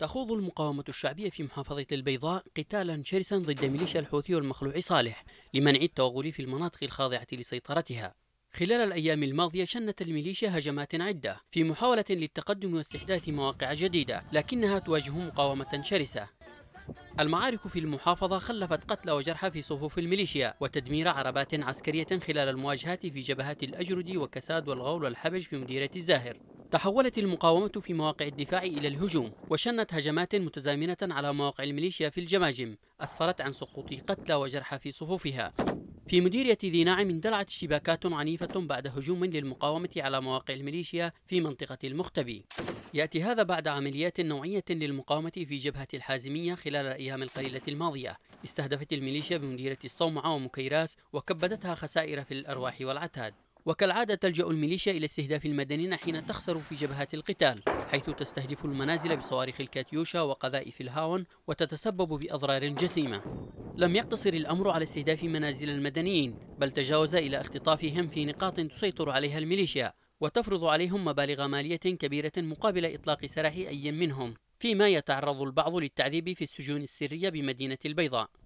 تخوض المقاومة الشعبية في محافظة البيضاء قتالا شرسا ضد ميليشيا الحوثي والمخلوع صالح لمنع التوغل في المناطق الخاضعة لسيطرتها خلال الأيام الماضية شنت الميليشيا هجمات عدة في محاولة للتقدم واستحداث مواقع جديدة لكنها تواجه مقاومة شرسة المعارك في المحافظة خلفت قتلى وجرحى في صفوف الميليشيا وتدمير عربات عسكرية خلال المواجهات في جبهات الأجرد وكساد والغول والحبج في مديرة الزاهر تحولت المقاومة في مواقع الدفاع إلى الهجوم وشنت هجمات متزامنة على مواقع الميليشيا في الجماجم أسفرت عن سقوط قتلى وجرحى في صفوفها في مديرية ذي ناعم اندلعت اشتباكات عنيفة بعد هجوم للمقاومة على مواقع الميليشيا في منطقة المختبي يأتي هذا بعد عمليات نوعية للمقاومة في جبهة الحازمية خلال الأيام القليلة الماضية استهدفت الميليشيا بمديرية الصومعة ومكيراس وكبدتها خسائر في الأرواح والعتاد وكالعادة تلجأ الميليشيا إلى استهداف المدنيين حين تخسر في جبهات القتال حيث تستهدف المنازل بصواريخ الكاتيوشا وقذائف الهاون وتتسبب بأضرار جسيمة لم يقتصر الأمر على استهداف منازل المدنيين بل تجاوز إلى اختطافهم في نقاط تسيطر عليها الميليشيا وتفرض عليهم مبالغ مالية كبيرة مقابل إطلاق سراح أي منهم فيما يتعرض البعض للتعذيب في السجون السرية بمدينة البيضاء